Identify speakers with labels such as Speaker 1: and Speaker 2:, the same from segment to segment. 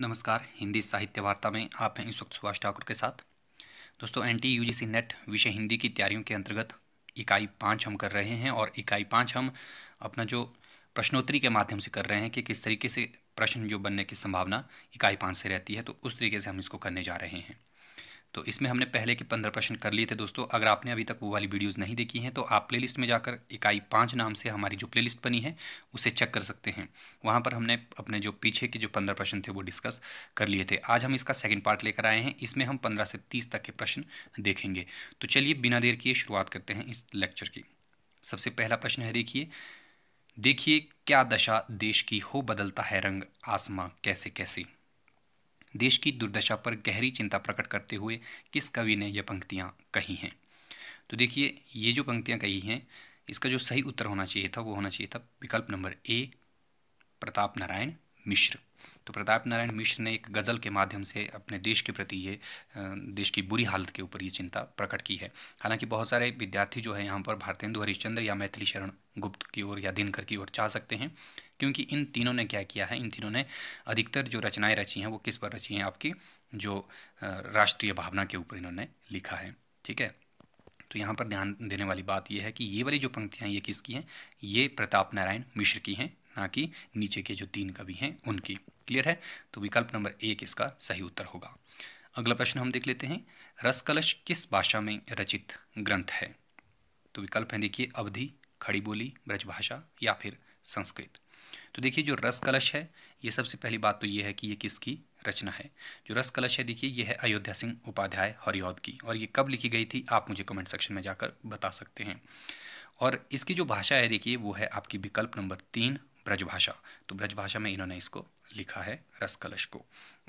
Speaker 1: नमस्कार हिंदी साहित्य वार्ता में आप हैं इस वक्त सुभाष ठाकुर के साथ दोस्तों N T U G C NET विषय हिंदी की तैयारियों के अंतर्गत इकाई पाँच हम कर रहे हैं और इकाई पाँच हम अपना जो प्रश्नोत्तरी के माध्यम से कर रहे हैं कि किस तरीके से प्रश्न जो बनने की संभावना इकाई पाँच से रहती है तो उस तरीके से हम इसको करने जा रहे हैं तो इसमें हमने पहले के पंद्रह प्रश्न कर लिए थे दोस्तों अगर आपने अभी तक वो वाली वीडियोस नहीं देखी हैं तो आप प्लेलिस्ट में जाकर इकाई पाँच नाम से हमारी जो प्लेलिस्ट बनी है उसे चेक कर सकते हैं वहाँ पर हमने अपने जो पीछे के जो पंद्रह प्रश्न थे वो डिस्कस कर लिए थे आज हम इसका सेकेंड पार्ट लेकर आए हैं इसमें हम पंद्रह से तीस तक के प्रश्न देखेंगे तो चलिए बिना देर किए शुरुआत करते हैं इस लेक्चर की सबसे पहला प्रश्न है देखिए देखिए क्या दशा देश की हो बदलता है रंग आसमां कैसे कैसे देश की दुर्दशा पर गहरी चिंता प्रकट करते हुए किस कवि ने यह पंक्तियाँ कही हैं तो देखिए ये जो पंक्तियाँ कही हैं इसका जो सही उत्तर होना चाहिए था वो होना चाहिए था विकल्प नंबर ए प्रताप नारायण मिश्र तो प्रताप नारायण मिश्र ने एक गज़ल के माध्यम से अपने देश के प्रति ये देश की बुरी हालत के ऊपर ये चिंता प्रकट की है हालांकि बहुत सारे विद्यार्थी जो है यहाँ पर भारतेंदु हरिश्चंद्र या मैथिली शरण गुप्त की ओर या दिनकर की ओर जा सकते हैं क्योंकि इन तीनों ने क्या किया है इन तीनों ने अधिकतर जो रचनाएँ रची हैं वो किस पर रची हैं आपकी जो राष्ट्रीय भावना के ऊपर इन्होंने लिखा है ठीक है तो यहाँ पर ध्यान देने वाली बात यह है कि ये वाली जो पंक्तियाँ ये किसकी हैं ये प्रताप नारायण मिश्र की हैं ना कि नीचे के जो तीन कवि हैं उनकी क्लियर है तो विकल्प नंबर एक इसका सही उत्तर होगा अगला प्रश्न हम देख लेते हैं रस कलश किस भाषा में रचित ग्रंथ है तो विकल्प है देखिए अवधि खड़ी बोली ब्रजभाषा या फिर संस्कृत तो देखिए जो रस कलश है ये सबसे पहली बात तो ये है कि ये किसकी रचना है जो रस कलश है देखिए यह है अयोध्या सिंह उपाध्याय हरियौद की और ये कब लिखी गई थी आप मुझे कमेंट सेक्शन में जाकर बता सकते हैं और इसकी जो भाषा है देखिए वो है आपकी विकल्प नंबर तीन ब्रजभाषा तो ब्रजभाषा में इन्होंने इसको लिखा है रस कलश को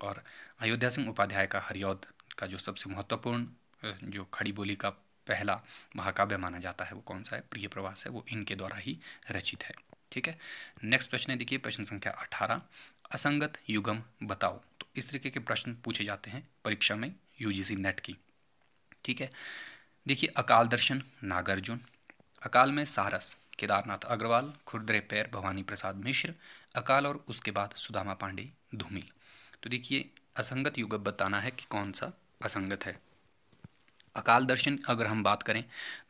Speaker 1: और अयोध्या सिंह उपाध्याय का हरियौद का जो सबसे महत्वपूर्ण जो खड़ी बोली का पहला महाकाव्य माना जाता है वो कौन सा है प्रिय प्रवास है वो इनके द्वारा ही रचित है ठीक है नेक्स्ट प्रश्न है देखिए प्रश्न संख्या अठारह असंगत युगम बताओ इस तरीके के प्रश्न पूछे जाते हैं परीक्षा में यूजीसी नेट की ठीक है देखिए अकाल दर्शन नागार्जुन अकाल में सारस केदारनाथ अग्रवाल खुरदरे पैर भवानी प्रसाद मिश्र अकाल और उसके बाद सुदामा पांडे धूमिल तो देखिए असंगत युग बताना है कि कौन सा असंगत है अकाल दर्शन अगर हम बात करें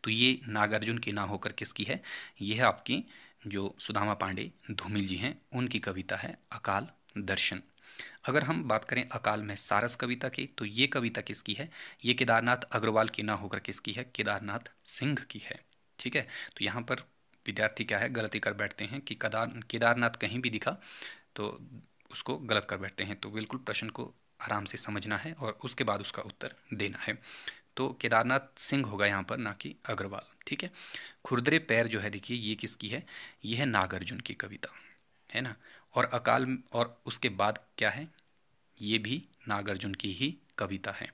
Speaker 1: तो ये नागार्जुन की ना होकर किसकी है यह आपकी जो सुदामा पांडे धूमिल जी हैं उनकी कविता है अकाल दर्शन अगर हम बात करें अकाल में सारस कविता की तो ये कविता किसकी है ये केदारनाथ अग्रवाल की ना होकर किसकी है केदारनाथ सिंह की है ठीक है तो यहाँ पर विद्यार्थी क्या है गलती कर बैठते हैं कि कदार केदारनाथ कहीं भी दिखा तो उसको गलत कर बैठते हैं तो बिल्कुल प्रश्न को आराम से समझना है और उसके बाद उसका उत्तर देना है तो केदारनाथ सिंह होगा यहाँ पर ना कि अग्रवाल ठीक है खुरदरे पैर जो है देखिए ये किसकी है ये है नागार्जुन की कविता है ना और अकाल और उसके बाद क्या है ये भी नागार्जुन की ही कविता है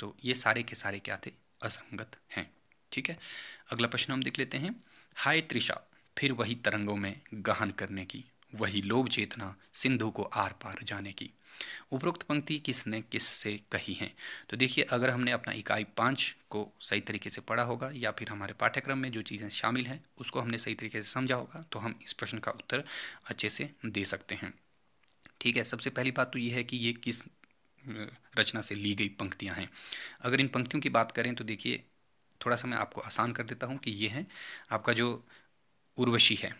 Speaker 1: तो ये सारे के सारे क्या थे असंगत हैं ठीक है अगला प्रश्न हम देख लेते हैं हाय त्रिशा फिर वही तरंगों में गहन करने की वही लोभ चेतना सिंधु को आर पार जाने की उपरोक्त पंक्ति किसने किस से कही है तो देखिए अगर हमने अपना इकाई पाँच को सही तरीके से पढ़ा होगा या फिर हमारे पाठ्यक्रम में जो चीज़ें शामिल हैं उसको हमने सही तरीके से समझा होगा तो हम इस प्रश्न का उत्तर अच्छे से दे सकते हैं ठीक है सबसे पहली बात तो ये है कि ये किस रचना से ली गई पंक्तियाँ हैं अगर इन पंक्तियों की बात करें तो देखिए थोड़ा सा मैं आपको आसान कर देता हूँ कि ये है आपका जो उर्वशी है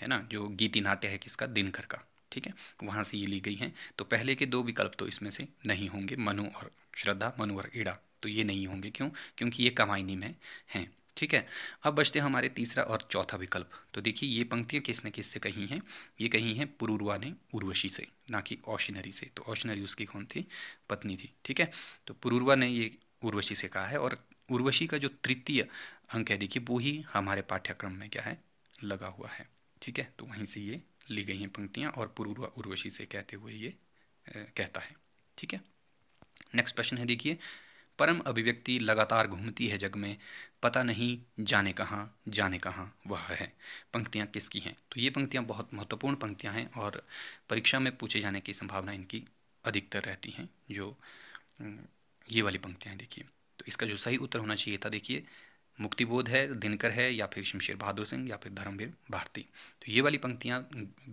Speaker 1: है ना जो गीति नाट्य है किसका दिनकर का ठीक है वहाँ से ये ली गई हैं तो पहले के दो विकल्प तो इसमें से नहीं होंगे मनु और श्रद्धा मनु और ईड़ा तो ये नहीं होंगे क्यों क्योंकि ये कमाइनी में हैं ठीक है अब बचते हैं हमारे तीसरा और चौथा विकल्प तो देखिए ये पंक्तियाँ किसने किस से कही हैं ये कही हैं पुरुर्वा ने उर्वशी से ना कि ओशिनरी से तो ओशनरी उसकी कौन थी पत्नी थी ठीक है तो पुरुर्वा ने ये उर्वशी से कहा है और उर्वशी का जो तृतीय अंक है देखिए वो ही हमारे पाठ्यक्रम में क्या है लगा हुआ है ठीक है तो वहीं से ये ली गई हैं पंक्तियाँ और पूर्वा उर्वशी से कहते हुए ये कहता है ठीक है नेक्स्ट क्वेश्चन है देखिए परम अभिव्यक्ति लगातार घूमती है जग में पता नहीं जाने कहाँ जाने कहाँ वह है पंक्तियाँ किसकी हैं तो ये पंक्तियाँ बहुत महत्वपूर्ण पंक्तियाँ हैं और परीक्षा में पूछे जाने की संभावना इनकी अधिकतर रहती हैं जो ये वाली पंक्तियाँ देखिए तो इसका जो सही उत्तर होना चाहिए था देखिए मुक्तिबोध है दिनकर है या फिर शमशेर बहादुर सिंह या फिर धर्मवीर भारती तो ये वाली पंक्तियाँ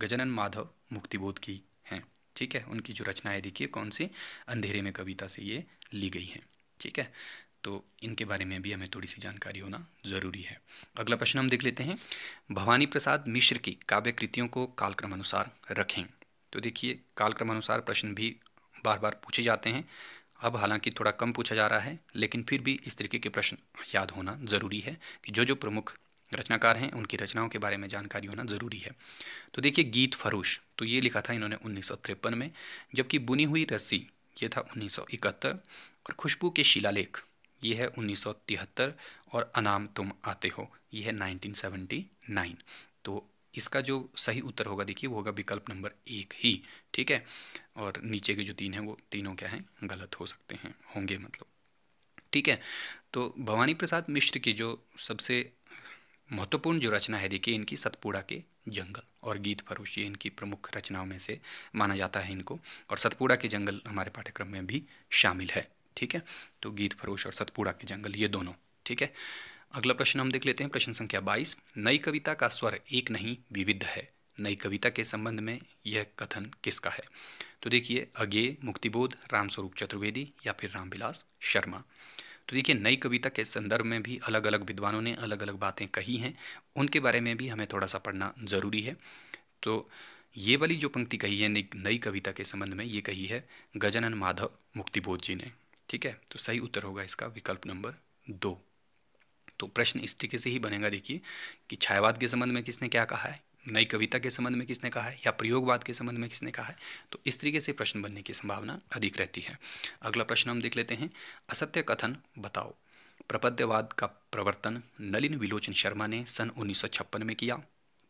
Speaker 1: गजनन माधव मुक्तिबोध की हैं ठीक है उनकी जो रचनाएं देखिए कौन सी अंधेरे में कविता से ये ली गई हैं ठीक है तो इनके बारे में भी हमें थोड़ी सी जानकारी होना ज़रूरी है अगला प्रश्न हम देख लेते हैं भवानी प्रसाद मिश्र की काव्य कृतियों को कालक्रमानुसार रखें तो देखिए कालक्रमानुसार प्रश्न भी बार बार पूछे जाते हैं अब हालांकि थोड़ा कम पूछा जा रहा है लेकिन फिर भी इस तरीके के प्रश्न याद होना ज़रूरी है कि जो जो प्रमुख रचनाकार हैं उनकी रचनाओं के बारे में जानकारी होना ज़रूरी है तो देखिए गीत फरूश तो ये लिखा था इन्होंने उन्नीस में जबकि बुनी हुई रस्सी ये था उन्नीस और खुशबू के शिलालेख ये है उन्नीस और अनाम तुम आते हो ये है 1979 तो इसका जो सही उत्तर होगा देखिए वो होगा विकल्प नंबर एक ही ठीक है और नीचे के जो तीन हैं वो तीनों क्या हैं गलत हो सकते हैं होंगे मतलब ठीक है तो भवानी प्रसाद मिश्र की जो सबसे महत्वपूर्ण जो रचना है देखिए इनकी सतपुड़ा के जंगल और गीत फरोश ये इनकी प्रमुख रचनाओं में से माना जाता है इनको और सतपुड़ा के जंगल हमारे पाठ्यक्रम में भी शामिल है ठीक है तो गीत फरोश और सतपुड़ा के जंगल ये दोनों ठीक है अगला प्रश्न हम देख लेते हैं प्रश्न संख्या बाईस नई कविता का स्वर एक नहीं विविध है नई कविता के संबंध में यह कथन किसका है तो देखिए अगे मुक्तिबोध रामस्वरूप चतुर्वेदी या फिर रामविलास शर्मा तो देखिए नई कविता के संदर्भ में भी अलग अलग विद्वानों ने अलग अलग बातें कही हैं उनके बारे में भी हमें थोड़ा सा पढ़ना ज़रूरी है तो ये वाली जो पंक्ति कही है नई कविता के संबंध में ये कही है गजनन माधव मुक्तिबोध जी ने ठीक है तो सही उत्तर होगा इसका विकल्प नंबर दो तो प्रश्न इस तरीके से ही बनेगा देखिए कि छायावाद के संबंध में किसने क्या कहा है नई कविता के संबंध में किसने कहा है या प्रयोगवाद के संबंध में किसने कहा है तो इस तरीके से प्रश्न बनने की संभावना अधिक रहती है अगला प्रश्न हम देख लेते हैं असत्य कथन बताओ प्रपद्यवाद का प्रवर्तन नलिन विलोचन शर्मा ने सन उन्नीस में किया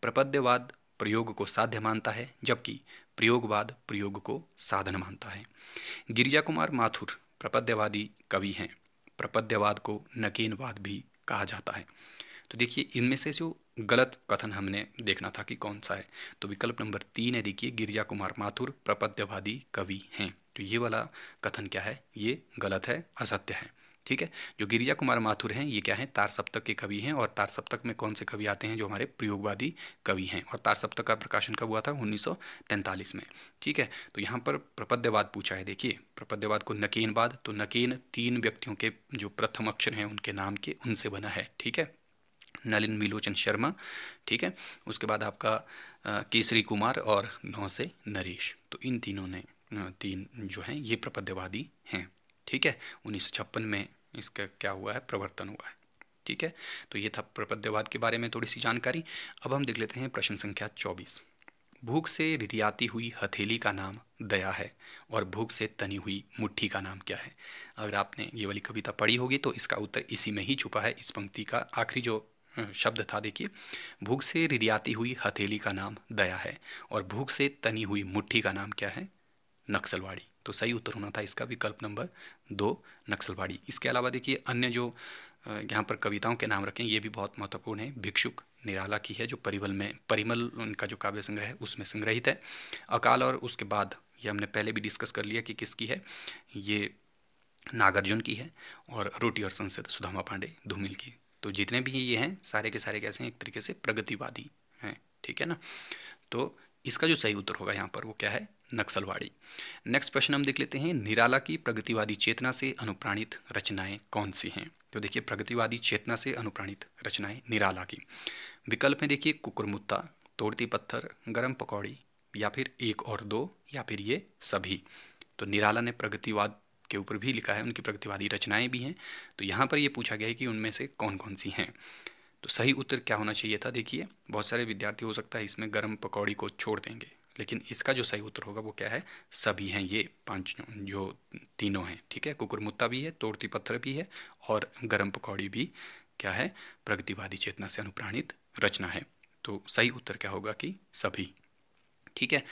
Speaker 1: प्रपद्यवाद प्रयोग को साध्य मानता है जबकि प्रयोगवाद प्रयोग को साधन मानता है गिरिजा कुमार माथुर प्रपद्यवादी कवि हैं प्रपद्यवाद को नकेनवाद भी कहा जाता है तो देखिए इनमें से जो गलत कथन हमने देखना था कि कौन सा है तो विकल्प नंबर तीन है देखिए गिरिजा कुमार माथुर प्रपद्यवादी कवि हैं तो ये वाला कथन क्या है ये गलत है असत्य है ठीक है जो गिरिजा कुमार माथुर हैं ये क्या है तार सप्तक के कवि हैं और तार सप्तक में कौन से कवि आते हैं जो हमारे प्रयोगवादी कवि हैं और तार सप्तक का प्रकाशन कब हुआ था 1943 में ठीक है तो यहाँ पर प्रपद्यवाद पूछा है देखिए प्रपद्यवाद को नकेनवाद तो नकेन तीन व्यक्तियों के जो प्रथम अक्षर हैं उनके नाम के उनसे बना है ठीक है नलिन मिलोचन शर्मा ठीक है उसके बाद आपका केसरी कुमार और नौ से नरेश तो इन तीनों ने तीन जो हैं ये प्रपद्यवादी हैं ठीक है उन्नीस में इसका क्या हुआ है प्रवर्तन हुआ है ठीक है तो ये था प्रपद्यवाद के बारे में थोड़ी सी जानकारी अब हम देख लेते हैं प्रश्न संख्या चौबीस भूख से रिरियाती हुई हथेली का नाम दया है और भूख से तनी हुई मुट्ठी का नाम क्या है अगर आपने ये वाली कविता पढ़ी होगी तो इसका उत्तर इसी में ही छुपा है इस पंक्ति का आखिरी जो शब्द था देखिए भूख से रिरियाती हुई हथेली का नाम दया है और भूख से तनी हुई मुट्ठी का नाम क्या है नक्सलवाड़ी तो सही उत्तर होना था इसका विकल्प नंबर दो नक्सलवाड़ी इसके अलावा देखिए अन्य जो यहाँ पर कविताओं के नाम रखें ये भी बहुत महत्वपूर्ण है भिक्षुक निराला की है जो परिमल में परिमल उनका जो काव्य संग्रह है उसमें संग्रहित है अकाल और उसके बाद ये हमने पहले भी डिस्कस कर लिया कि किसकी है ये नागार्जुन की है और रोटी और संसद सुधामा पांडे धूमिल की तो जितने भी ये हैं सारे के सारे कैसे हैं एक तरीके से प्रगतिवादी हैं ठीक है ना तो इसका जो सही उत्तर होगा यहाँ पर वो क्या है नक्सलवाड़ी नेक्स्ट क्वेश्चन हम देख लेते हैं निराला की प्रगतिवादी चेतना से अनुप्राणित रचनाएं कौन सी हैं तो देखिए प्रगतिवादी चेतना से अनुप्राणित रचनाएं निराला की विकल्प में देखिए कुकुरमुत्ता तोड़ती पत्थर गरम पकौड़ी या फिर एक और दो या फिर ये सभी तो निराला ने प्रगतिवाद के ऊपर भी लिखा है उनकी प्रगतिवादी रचनाएं भी हैं तो यहाँ पर ये पूछा गया है कि उनमें से कौन कौन सी हैं तो सही उत्तर क्या होना चाहिए था देखिए बहुत सारे विद्यार्थी हो सकता है इसमें गर्म पकौड़ी को छोड़ देंगे लेकिन इसका जो सही उत्तर होगा वो क्या है सभी हैं ये पांच जो तीनों हैं ठीक है कुकुरमुत्ता भी है तोड़ती पत्थर भी है और गर्म पकौड़ी भी क्या है प्रगतिवादी चेतना से अनुप्राणित रचना है तो सही उत्तर क्या होगा कि सभी ठीक है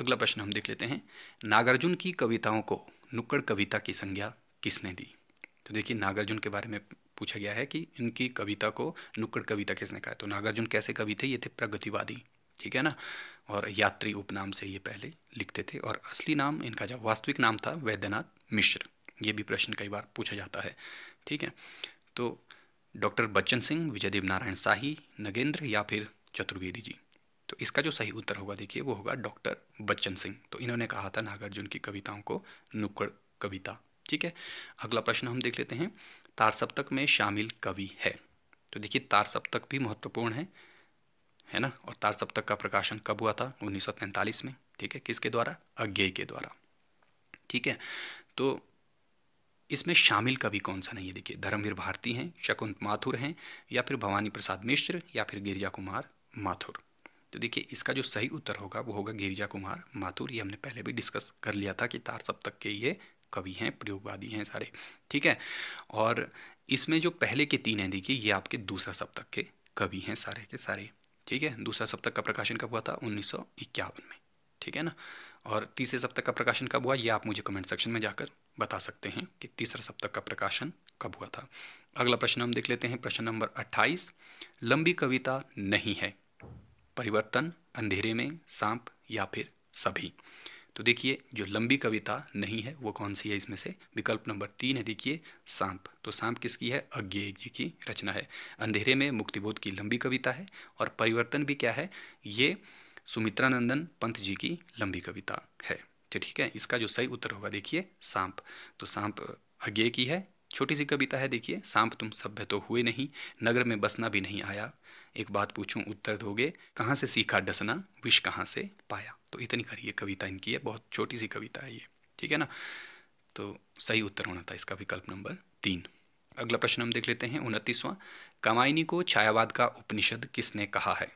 Speaker 1: अगला प्रश्न हम देख लेते हैं नागार्जुन की कविताओं को नुक्कड़ कविता की संज्ञा किसने दी तो देखिए नागार्जुन के बारे में पूछा गया है कि इनकी कविता को नुक्कड़ कविता किसने कहा तो नागार्जुन कैसे कवि थे ये थे प्रगतिवादी ठीक है ना और यात्री उपनाम से ये पहले लिखते थे और असली नाम इनका जो वास्तविक नाम था वैद्यनाथ मिश्र ये भी प्रश्न कई बार पूछा जाता है ठीक है तो डॉक्टर बच्चन सिंह विजयदेव नारायण शाही नगेंद्र या फिर चतुर्वेदी जी तो इसका जो सही उत्तर होगा देखिए वो होगा डॉक्टर बच्चन सिंह तो इन्होंने कहा था नागार्जुन की कविताओं को नुक्कड़ कविता ठीक है अगला प्रश्न हम देख लेते हैं तारसप्तक में शामिल कवि है तो देखिए तारसप्तक भी महत्वपूर्ण है है ना और तार सप्तक का प्रकाशन कब हुआ था उन्नीस में ठीक है किसके द्वारा अज्ञे के द्वारा ठीक है तो इसमें शामिल कवि कौन सा नहीं है देखिए धर्मवीर भारती हैं शकुंत माथुर हैं या फिर भवानी प्रसाद मिश्र या फिर गिरिजा कुमार माथुर तो देखिए इसका जो सही उत्तर होगा वो होगा गिरिजा कुमार माथुर ये हमने पहले भी डिस्कस कर लिया था कि तार सप्तक के ये कवि हैं प्रयोगवादी हैं सारे ठीक है और इसमें जो पहले के तीन हैं देखिए ये आपके दूसरा सप्तक के कवि हैं सारे के सारे ठीक है दूसरा सप्तक का प्रकाशन कब हुआ था उन्नीस में ठीक है ना और तीसरे सप्तक का प्रकाशन कब हुआ ये आप मुझे कमेंट सेक्शन में जाकर बता सकते हैं कि तीसरा सप्तक का प्रकाशन कब हुआ था अगला प्रश्न हम देख लेते हैं प्रश्न नंबर 28 लंबी कविता नहीं है परिवर्तन अंधेरे में सांप या फिर सभी तो देखिए जो लंबी कविता नहीं है वो कौन सी है इसमें से विकल्प नंबर तीन है देखिए सांप तो सांप किसकी है अज्ञेय जी की रचना है अंधेरे में मुक्तिबोध की लंबी कविता है और परिवर्तन भी क्या है ये सुमित्रानंदन पंत जी की लंबी कविता है तो ठीक है इसका जो सही उत्तर होगा देखिए सांप तो सांप अज्ञेय की है छोटी सी कविता है देखिए सांप तुम सभ्य तो हुए नहीं नगर में बसना भी नहीं आया एक बात पूछूं उत्तर दोगे कहाँ से सीखा डसना विष कहाँ से पाया तो इतनी करिए कविता इनकी है बहुत छोटी सी कविता है ये ठीक है ना तो सही उत्तर होना था इसका विकल्प नंबर तीन अगला प्रश्न हम देख लेते हैं उनतीसवां कमाइनी को छायावाद का उपनिषद किसने कहा है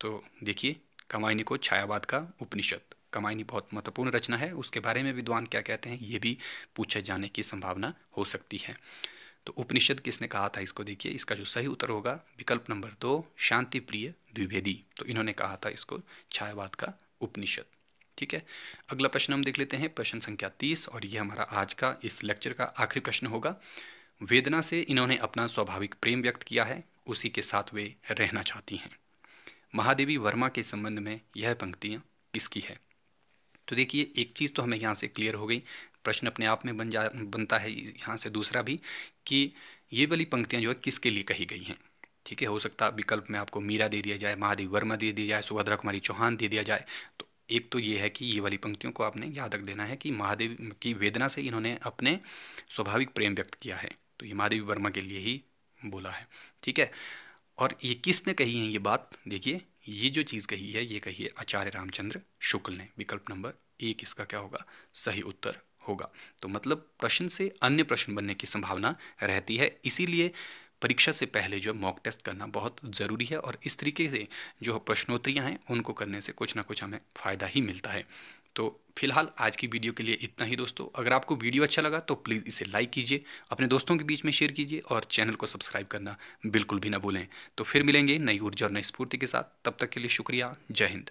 Speaker 1: तो देखिए कमाइनी को छायावाद का उपनिषद कमायनी बहुत महत्वपूर्ण रचना है उसके बारे में विद्वान क्या कहते हैं ये भी पूछे जाने की संभावना हो सकती है तो उपनिषद किसने कहा था इसको देखिए इसका जो सही उत्तर होगा विकल्प नंबर दो शांति प्रिय द्विभेदी तो इन्होंने कहा था इसको छायावाद का उपनिषद ठीक है अगला प्रश्न हम देख लेते हैं प्रश्न संख्या तीस और ये हमारा आज का इस लेक्चर का आखिरी प्रश्न होगा वेदना से इन्होंने अपना स्वाभाविक प्रेम व्यक्त किया है उसी के साथ वे रहना चाहती हैं महादेवी वर्मा के संबंध में यह पंक्तियाँ किसकी है तो देखिए एक चीज़ तो हमें यहाँ से क्लियर हो गई प्रश्न अपने आप में बन जा बनता है यहाँ से दूसरा भी कि ये वाली पंक्तियाँ जो है किसके लिए कही गई हैं ठीक है हो सकता है विकल्प में आपको मीरा दे दिया जाए महादेव वर्मा दे दिया जाए सुभद्रा कुमारी चौहान दे दिया जाए तो एक तो ये है कि ये वाली पंक्तियों को आपने याद रख देना है कि महादेव की वेदना से इन्होंने अपने स्वाभाविक प्रेम व्यक्त किया है तो ये महादेवी वर्मा के लिए ही बोला है ठीक है और ये किसने कही है ये बात देखिए ये जो चीज़ कही है ये कही है आचार्य रामचंद्र शुक्ल ने विकल्प नंबर एक इसका क्या होगा सही उत्तर होगा तो मतलब प्रश्न से अन्य प्रश्न बनने की संभावना रहती है इसीलिए परीक्षा से पहले जो मॉक टेस्ट करना बहुत ज़रूरी है और इस तरीके से जो प्रश्नोत्तरियाँ हैं उनको करने से कुछ ना कुछ हमें फ़ायदा ही मिलता है तो फिलहाल आज की वीडियो के लिए इतना ही दोस्तों अगर आपको वीडियो अच्छा लगा तो प्लीज़ इसे लाइक कीजिए अपने दोस्तों के बीच में शेयर कीजिए और चैनल को सब्सक्राइब करना बिल्कुल भी ना भूलें तो फिर मिलेंगे नई ऊर्जा और नई स्फूर्ति के साथ तब तक के लिए शुक्रिया जय हिंद